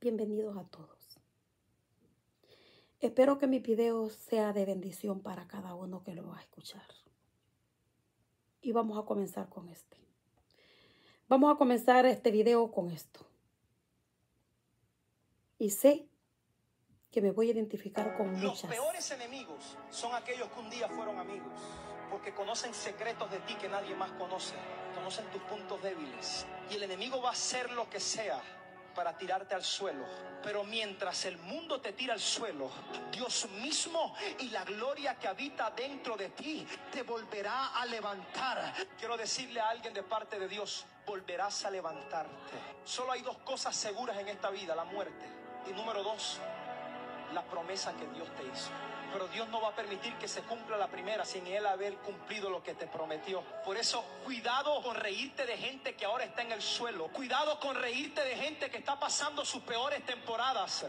Bienvenidos a todos. Espero que mi video sea de bendición para cada uno que lo va a escuchar. Y vamos a comenzar con este. Vamos a comenzar este video con esto. Y sé que me voy a identificar con muchas. Los peores enemigos son aquellos que un día fueron amigos, porque conocen secretos de ti que nadie más conoce, conocen tus puntos débiles. Y el enemigo va a ser lo que sea para tirarte al suelo. Pero mientras el mundo te tira al suelo, Dios mismo y la gloria que habita dentro de ti te volverá a levantar. Quiero decirle a alguien de parte de Dios, volverás a levantarte. Solo hay dos cosas seguras en esta vida, la muerte. Y número dos, la promesa que Dios te hizo pero Dios no va a permitir que se cumpla la primera sin Él haber cumplido lo que te prometió. Por eso, cuidado con reírte de gente que ahora está en el suelo. Cuidado con reírte de gente que está pasando sus peores temporadas.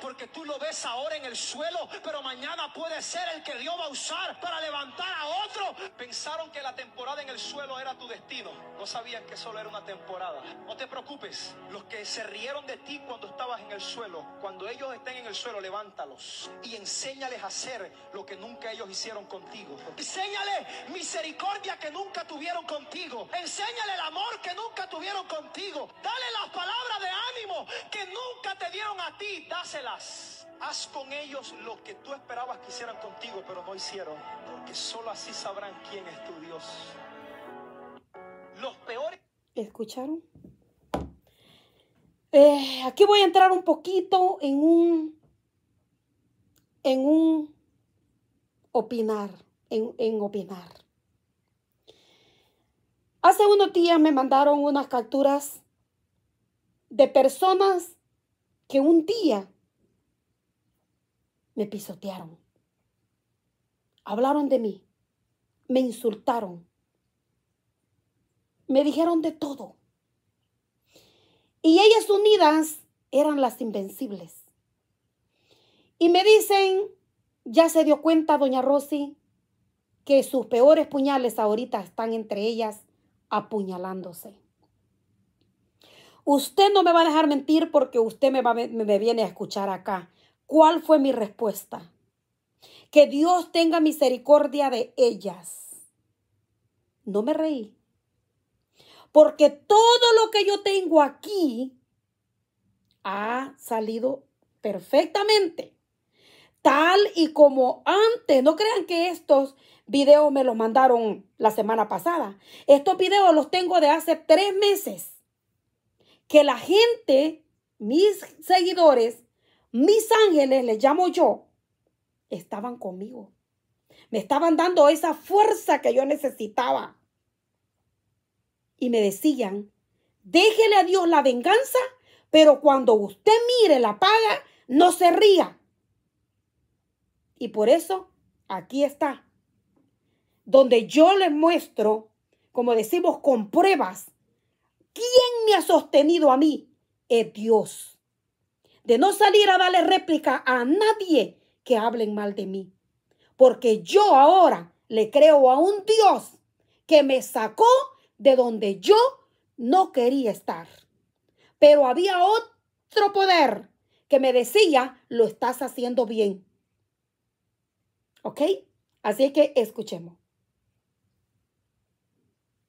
Porque tú lo ves ahora en el suelo, pero mañana puede ser el que Dios va a usar para levantar a otro. Pensaron que la temporada en el suelo era tu destino. No sabían que solo era una temporada. No te preocupes. Los que se rieron de ti cuando estabas en el suelo, cuando ellos estén en el suelo, levántalos y enséñales a hacer lo que nunca ellos hicieron contigo. Enséñale misericordia que nunca tuvieron contigo. Enséñale el amor que nunca tuvieron contigo. Dale las palabras de ánimo que nunca te dieron a ti. Dáselas. Haz con ellos lo que tú esperabas que hicieran contigo, pero no hicieron. Porque solo así sabrán quién es tu Dios. Los peores. ¿Escucharon? Eh, aquí voy a entrar un poquito en un en un opinar, en, en opinar. Hace unos días me mandaron unas capturas de personas que un día me pisotearon, hablaron de mí, me insultaron, me dijeron de todo. Y ellas unidas eran las invencibles. Y me dicen, ya se dio cuenta, doña Rosy, que sus peores puñales ahorita están entre ellas apuñalándose. Usted no me va a dejar mentir porque usted me, viene a escuchar acá. ¿Cuál fue mi respuesta? Que Dios tenga misericordia de ellas. No me reí. Porque todo lo que yo tengo aquí ha salido perfectamente tal y como antes. No crean que estos videos me los mandaron la semana pasada. Estos videos los tengo de hace tres meses. Que la gente, mis seguidores, mis ángeles, les llamo yo, estaban conmigo. Me estaban dando esa fuerza que yo necesitaba. Y me decían, déjele a Dios la venganza, pero cuando usted mire la paga, no se ría. Y por eso aquí está, donde yo les muestro, como decimos, con pruebas, ¿quién me ha sostenido a mí? Es Dios. De no salir a darle réplica a nadie que hablen mal de mí. Porque yo ahora le creo a un Dios que me sacó de donde yo no quería estar. Pero había otro poder que me decía, lo estás haciendo bien. ¿Ok? Así que escuchemos.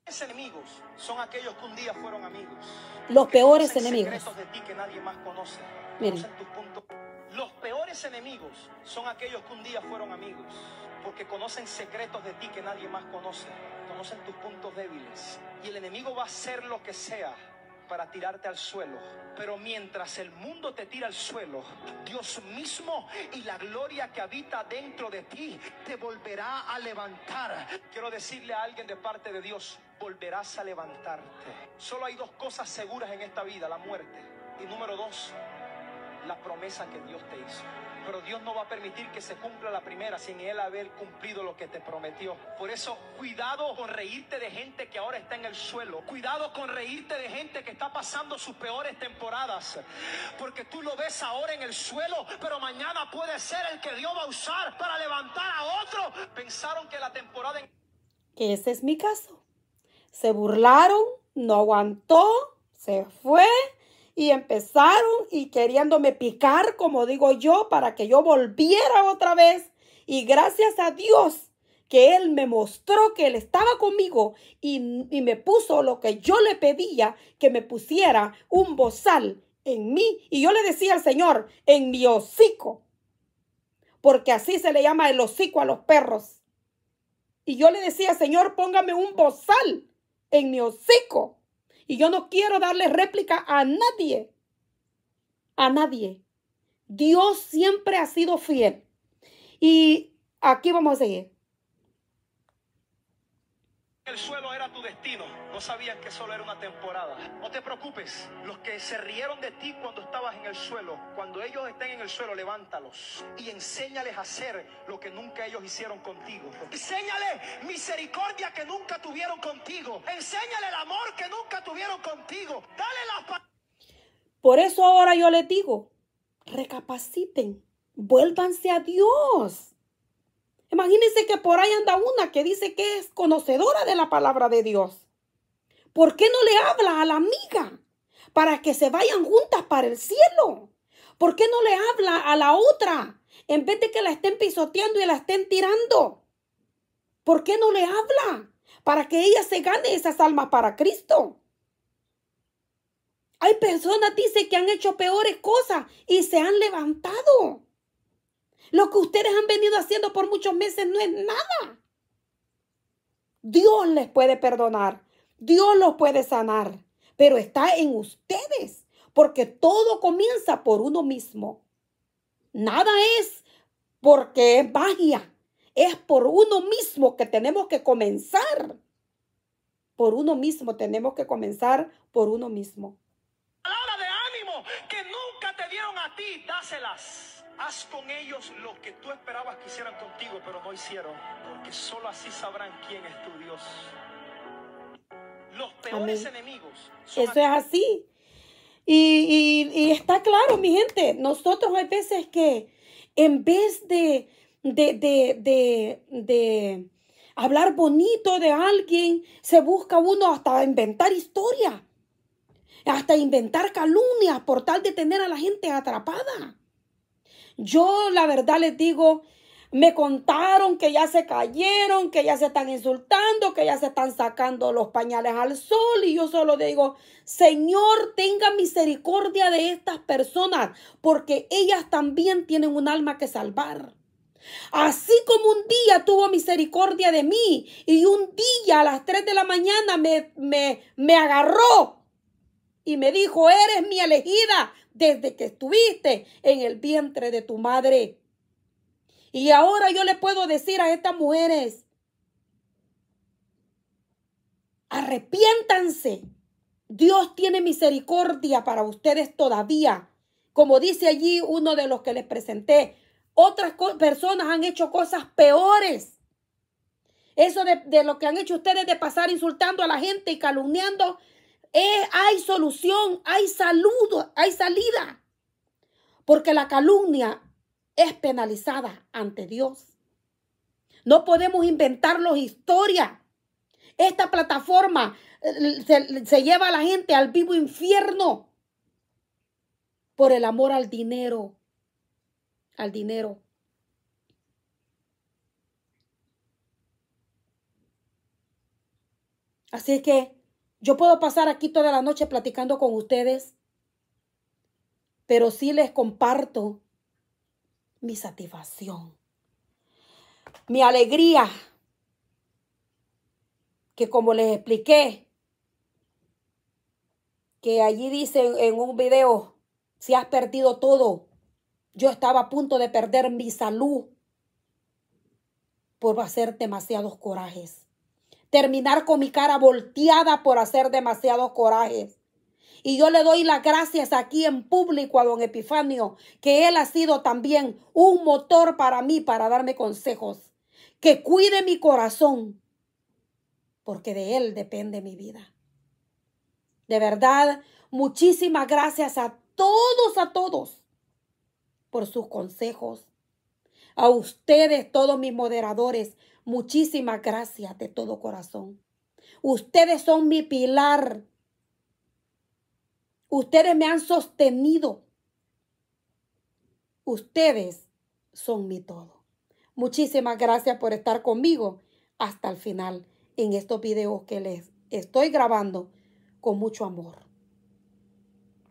Los enemigos son aquellos que un día fueron amigos. Los peores enemigos. De ti que nadie más conoce. Los peores enemigos son aquellos que un día fueron amigos, porque conocen secretos de ti que nadie más conoce, conocen tus puntos débiles. Y el enemigo va a hacer lo que sea para tirarte al suelo. Pero mientras el mundo te tira al suelo, Dios mismo y la gloria que habita dentro de ti te volverá a levantar. Quiero decirle a alguien de parte de Dios, volverás a levantarte. Solo hay dos cosas seguras en esta vida, la muerte. Y número dos, la promesa que Dios te hizo. Pero Dios no va a permitir que se cumpla la primera sin Él haber cumplido lo que te prometió. Por eso, cuidado con reírte de gente que ahora está en el suelo. Cuidado con reírte de gente que está pasando sus peores temporadas. Porque tú lo ves ahora en el suelo, pero mañana puede ser el que Dios va a usar para levantar a otro. Pensaron que la temporada... Que Ese es mi caso. Se burlaron, no aguantó, se fue y empezaron y queriéndome picar, como digo yo, para que yo volviera otra vez. Y gracias a Dios que Él me mostró que Él estaba conmigo y, me puso lo que yo le pedía, que me pusiera un bozal en mí. Y yo le decía al Señor, en mi hocico, porque así se le llama el hocico a los perros. Y yo le decía, Señor, póngame un bozal en mi hocico y yo no quiero darle réplica a nadie. A nadie. Dios siempre ha sido fiel. Y aquí vamos a seguir. El suelo era tu destino. No sabías que solo era una temporada. No te preocupes. Los que se rieron de ti cuando estabas en el suelo, cuando ellos estén en el suelo, levántalos y enséñales a hacer lo que nunca ellos hicieron contigo. Enséñale misericordia que nunca tuvieron contigo. Enséñale el amor que nunca tuvieron contigo. Dale las Por eso ahora yo les digo, recapaciten, vuélvanse a Dios. Imagínense que por ahí anda una que dice que es conocedora de la palabra de Dios. ¿Por qué no le habla a la amiga para que se vayan juntas para el cielo? ¿Por qué no le habla a la otra en vez de que la estén pisoteando y la estén tirando? ¿Por qué no le habla para que ella se gane esas almas para Cristo? Hay personas, dice, que han hecho peores cosas y se han levantado. Lo que ustedes han venido haciendo por muchos meses no es nada. Dios les puede perdonar, Dios los puede sanar, pero está en ustedes, porque todo comienza por uno mismo. Nada es porque es magia, es por uno mismo que tenemos que comenzar. Por uno mismo tenemos que comenzar por uno mismo. de ánimo que nunca te dieron a ti, dáselas. Haz con ellos lo que tú esperabas que hicieran contigo, pero no hicieron, porque solo así sabrán quién es tu Dios. Los peores enemigos. Son Eso es así. Y, está claro, mi gente, nosotros hay veces que en vez de, de, de, de hablar bonito de alguien, se busca uno hasta inventar historia. hasta inventar calumnias por tal de tener a la gente atrapada. Yo la verdad les digo, me contaron que ya se cayeron, que ya se están insultando, que ya se están sacando los pañales al sol. Y yo solo digo, Señor, tenga misericordia de estas personas, porque ellas también tienen un alma que salvar. Así como un día tuvo misericordia de mí y un día a las 3 de la mañana me, me, me agarró y me dijo, eres mi elegida desde que estuviste en el vientre de tu madre. Y ahora yo le puedo decir a estas mujeres, arrepiéntanse. Dios tiene misericordia para ustedes todavía. Como dice allí uno de los que les presenté, otras personas han hecho cosas peores. Eso de, de, lo que han hecho ustedes de pasar insultando a la gente y calumniando eh, hay solución, hay saludo, hay salida. Porque la calumnia es penalizada ante Dios. No podemos inventarnos historia. Esta plataforma eh, se, se, lleva a la gente al vivo infierno por el amor al dinero. Al dinero. Así que yo puedo pasar aquí toda la noche platicando con ustedes, pero sí les comparto mi satisfacción, mi alegría, que como les expliqué, que allí dicen en un video, si has perdido todo, yo estaba a punto de perder mi salud por hacer demasiados corajes terminar con mi cara volteada por hacer demasiados corajes. Y yo le doy las gracias aquí en público a don Epifanio, que él ha sido también un motor para mí para darme consejos. Que cuide mi corazón, porque de él depende mi vida. De verdad, muchísimas gracias a todos, a todos, por sus consejos. A ustedes, todos mis moderadores, Muchísimas gracias de todo corazón. Ustedes son mi pilar. Ustedes me han sostenido. Ustedes son mi todo. Muchísimas gracias por estar conmigo hasta el final en estos videos que les estoy grabando con mucho amor.